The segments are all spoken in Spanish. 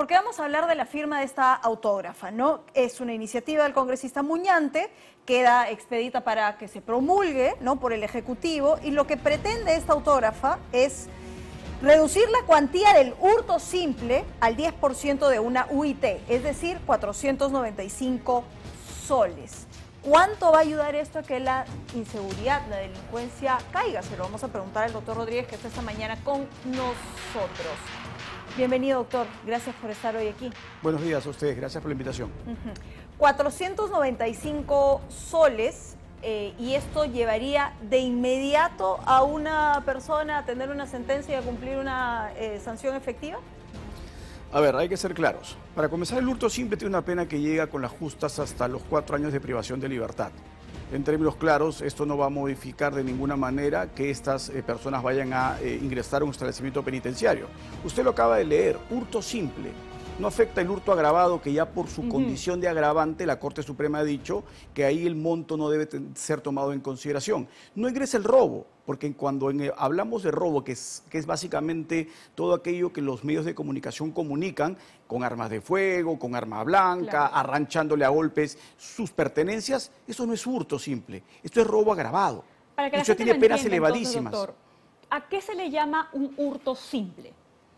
porque vamos a hablar de la firma de esta autógrafa, ¿no? Es una iniciativa del congresista Muñante, queda expedita para que se promulgue, ¿no? Por el Ejecutivo, y lo que pretende esta autógrafa es reducir la cuantía del hurto simple al 10% de una UIT, es decir, 495 soles. ¿Cuánto va a ayudar esto a que la inseguridad, la delincuencia caiga? Se lo vamos a preguntar al doctor Rodríguez que está esta mañana con nosotros. Bienvenido, doctor. Gracias por estar hoy aquí. Buenos días a ustedes. Gracias por la invitación. 495 soles eh, y esto llevaría de inmediato a una persona a tener una sentencia y a cumplir una eh, sanción efectiva? A ver, hay que ser claros. Para comenzar, el hurto siempre tiene una pena que llega con las justas hasta los cuatro años de privación de libertad en términos claros, esto no va a modificar de ninguna manera que estas eh, personas vayan a eh, ingresar a un establecimiento penitenciario. Usted lo acaba de leer, hurto simple, no afecta el hurto agravado, que ya por su condición de agravante la Corte Suprema ha dicho que ahí el monto no debe ser tomado en consideración. No ingresa el robo, porque cuando eh, hablamos de robo, que es, que es básicamente todo aquello que los medios de comunicación comunican, con armas de fuego, con arma blanca, arranchándole a golpes sus pertenencias, eso no es hurto simple, esto es robo agravado. tiene penas elevadísimas. ¿A qué se le llama un hurto simple?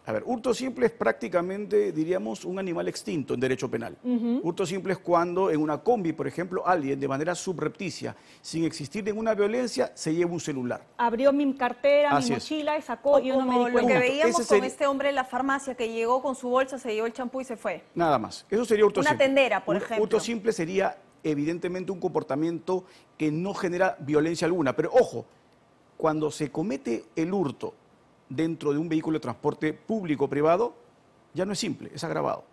A ver, hurto simple es prácticamente, diríamos, un animal extinto en derecho penal. Hurto simple es cuando en una combi, por ejemplo, alguien de manera subrepticia, sin existir ninguna violencia, se lleva un celular. Abrió mi cartera, mi mochila, y sacó y uno me dijo... Lo que veíamos con este hombre en la farmacia que llegó con su bolsa, se llevó el champú y se fue. Nada más. Eso sería hurto simple. Una tendera, por ejemplo. Hurto simple sería evidentemente un comportamiento que no genera violencia alguna. Pero ojo, cuando se comete el hurto dentro de un vehículo de transporte público o privado ya no es simple, es agravado.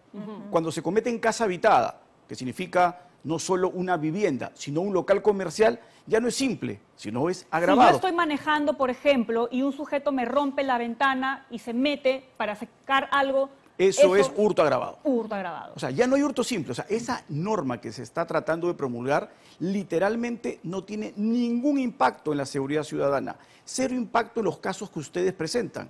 Cuando se comete en casa habitada, que significa no solo una vivienda, sino un local comercial, ya no es simple, sino es agravado. Si yo estoy manejando, por ejemplo, y un sujeto me rompe la ventana y se mete para sacar algo eso, es hurto agravado. Hurto agravado. O sea, ya no hay hurto simple. O sea, esa norma que se está tratando de promulgar literalmente no tiene ningún impacto en la seguridad ciudadana. Cero impacto en los casos que ustedes presentan.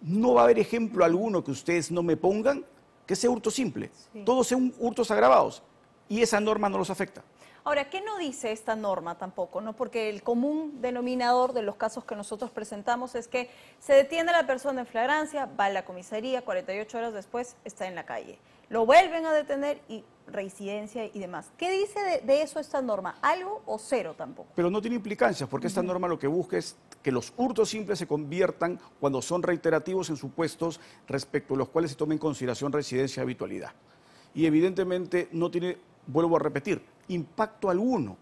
No va a haber ejemplo alguno que ustedes no me pongan que sea hurto simple. Todos son hurtos agravados. Y esa norma no los afecta. Ahora, ¿qué no dice esta norma tampoco? Porque el común denominador de los casos que nosotros presentamos es que se detiene a la persona en flagrancia, va a la comisaría, 48 horas después está en la calle. Lo vuelven a detener y reincidencia y demás. ¿Qué dice de, eso esta norma? ¿Algo o cero tampoco? Pero no tiene implicancias, porque esta norma lo que busca es que los hurtos simples se conviertan cuando son reiterativos en supuestos respecto a los cuales se tomen en consideración residencia y habitualidad. Y evidentemente no tiene, vuelvo a repetir, impacto alguno,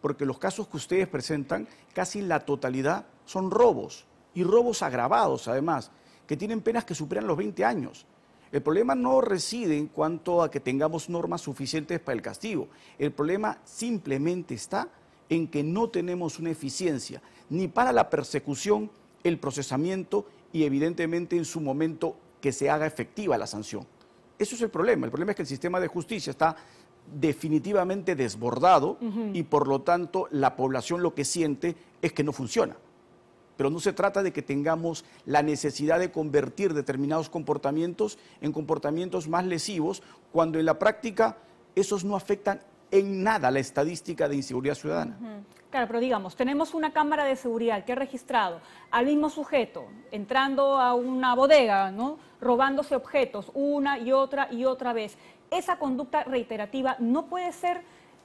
porque los casos que ustedes presentan, casi la totalidad son robos, y robos agravados además, que tienen penas que superan los 20 años. El problema no reside en cuanto a que tengamos normas suficientes para el castigo, el problema simplemente está en que no tenemos una eficiencia ni para la persecución, el procesamiento y evidentemente en su momento que se haga efectiva la sanción. Eso es el problema. El problema es que el sistema de justicia está definitivamente desbordado y por lo tanto la población lo que siente es que no funciona. Pero no se trata de que tengamos la necesidad de convertir determinados comportamientos en comportamientos más lesivos, cuando en la práctica esos no afectan en nada la estadística de inseguridad ciudadana. Claro, pero digamos, tenemos una cámara de seguridad que ha registrado al mismo sujeto entrando a una bodega, ¿no? robándose objetos una y otra y otra vez esa conducta reiterativa no puede ser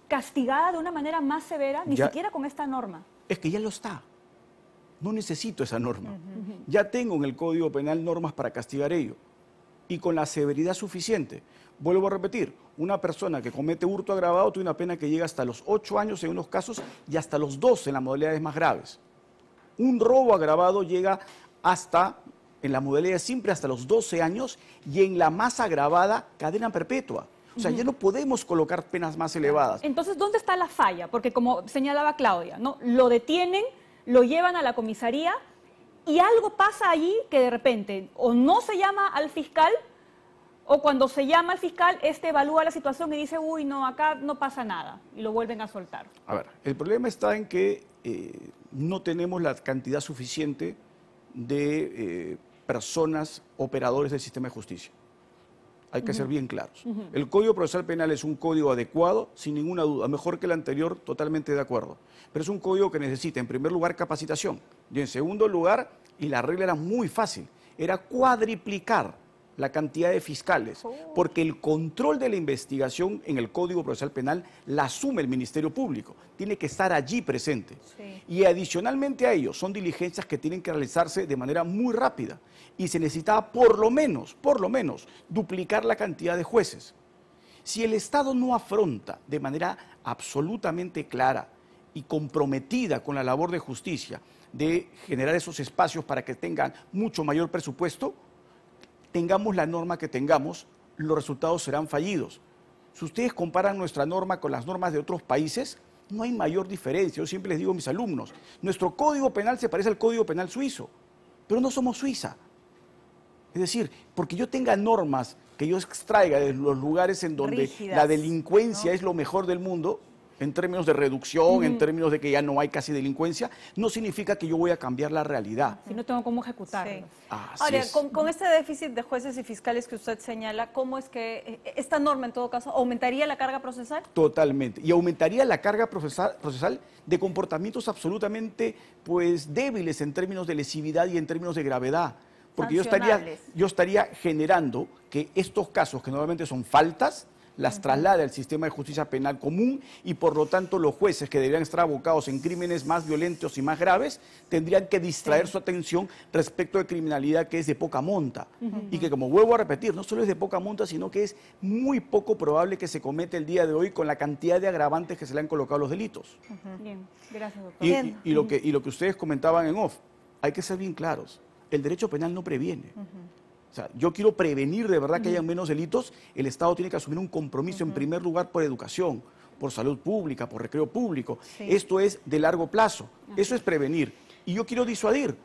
castigada de una manera más severa, ni siquiera con esta norma. Es que ya lo está. No necesito esa norma. Ya tengo en el Código Penal normas para castigar ello. Y con la severidad suficiente. Vuelvo a repetir, una persona que comete hurto agravado tiene una pena que llega hasta los 8 años en unos casos y hasta los 12 en las modalidades más graves. Un robo agravado llega hasta en la modalidad simple hasta los 12 años y en la más agravada cadena perpetua. O sea, ya no podemos colocar penas más elevadas. Entonces, ¿dónde está la falla? Porque como señalaba Claudia, ¿no? Lo detienen, lo llevan a la comisaría y algo pasa allí que de repente o no se llama al fiscal o cuando se llama al fiscal, este evalúa la situación y dice, uy, no, acá no pasa nada, y lo vuelven a soltar. A ver, el problema está en que eh, no tenemos la cantidad suficiente de eh, personas operadores del sistema de justicia. Hay que ser bien claros. El Código Procesal Penal es un código adecuado, sin ninguna duda, mejor que el anterior, totalmente de acuerdo. Pero es un código que necesita, en primer lugar, capacitación. Y en segundo lugar, y la regla era muy fácil, era cuadriplicar la cantidad de fiscales, oh. porque el control de la investigación en el Código Procesal Penal la asume el Ministerio Público, tiene que estar allí presente. Y adicionalmente a ello, son diligencias que tienen que realizarse de manera muy rápida y se necesitaba por lo menos, por lo menos, duplicar la cantidad de jueces. Si el Estado no afronta de manera absolutamente clara y comprometida con la labor de justicia, de generar esos espacios para que tengan mucho mayor presupuesto, tengamos la norma que tengamos, los resultados serán fallidos. Si ustedes comparan nuestra norma con las normas de otros países, no hay mayor diferencia. Yo siempre les digo a mis alumnos, nuestro código penal se parece al código penal suizo, pero no somos Suiza. Es decir, porque yo tenga normas que yo extraiga de los lugares en donde la delincuencia es lo mejor del mundo, en términos de reducción, en términos de que ya no hay casi delincuencia, no significa que yo voy a cambiar la realidad. Si no tengo cómo ejecutarlo. Ahora, con, este déficit de jueces y fiscales que usted señala, ¿cómo es que eh, esta norma en todo caso aumentaría la carga procesal? Totalmente. Y aumentaría la carga procesal, de comportamientos absolutamente pues, débiles en términos de lesividad y en términos de gravedad. Porque yo estaría generando que estos casos, que normalmente son faltas, las traslada al sistema de justicia penal común y por lo tanto los jueces que deberían estar abocados en crímenes más violentos y más graves tendrían que distraer su atención respecto de criminalidad que es de poca monta y que como vuelvo a repetir, no solo es de poca monta, sino que es muy poco probable que se cometa el día de hoy con la cantidad de agravantes que se le han colocado los delitos. Bien, gracias doctor. Y, lo que, ustedes comentaban en off, hay que ser bien claros, el derecho penal no previene. O sea, yo quiero prevenir de verdad que hayan menos delitos, el Estado tiene que asumir un compromiso en primer lugar por educación, por salud pública, por recreo público. Esto es de largo plazo, eso es prevenir. Y yo quiero disuadir,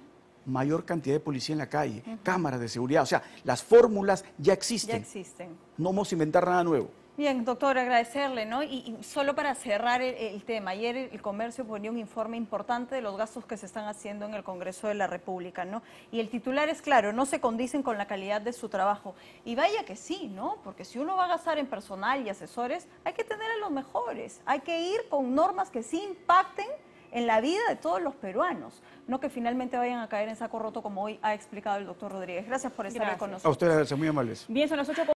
mayor cantidad de policía en la calle, cámaras de seguridad. O sea, las fórmulas ya existen. Ya existen. No vamos a inventar nada nuevo. Bien, doctor, agradecerle, ¿no? Y, solo para cerrar el, el, tema, ayer el comercio ponía un informe importante de los gastos que se están haciendo en el Congreso de la República, ¿no? Y el titular es claro, no se condicen con la calidad de su trabajo. Y vaya que sí, ¿no? Porque si uno va a gastar en personal y asesores, hay que tener a los mejores, hay que ir con normas que sí impacten en la vida de todos los peruanos, no que finalmente vayan a caer en saco roto como hoy ha explicado el doctor Rodríguez. Gracias por estar con nosotros. A ustedes, gracias, muy amables. las